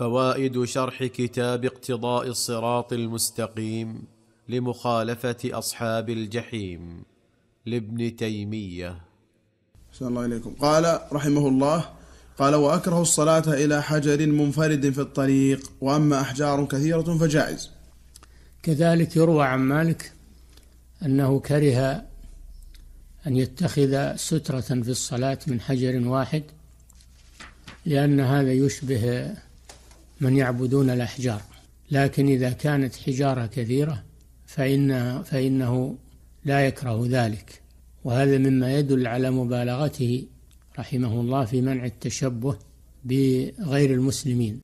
فوائد شرح كتاب اقتضاء الصراط المستقيم لمخالفه اصحاب الجحيم لابن تيميه صلى الله عليكم قال رحمه الله قال واكره الصلاه الى حجر منفرد في الطريق واما احجار كثيره فجائز كذلك يروى عن مالك انه كره ان يتخذ ستره في الصلاه من حجر واحد لان هذا يشبه من يعبدون الأحجار لكن إذا كانت حجارة كثيرة فإنه, فإنه لا يكره ذلك وهذا مما يدل على مبالغته رحمه الله في منع التشبه بغير المسلمين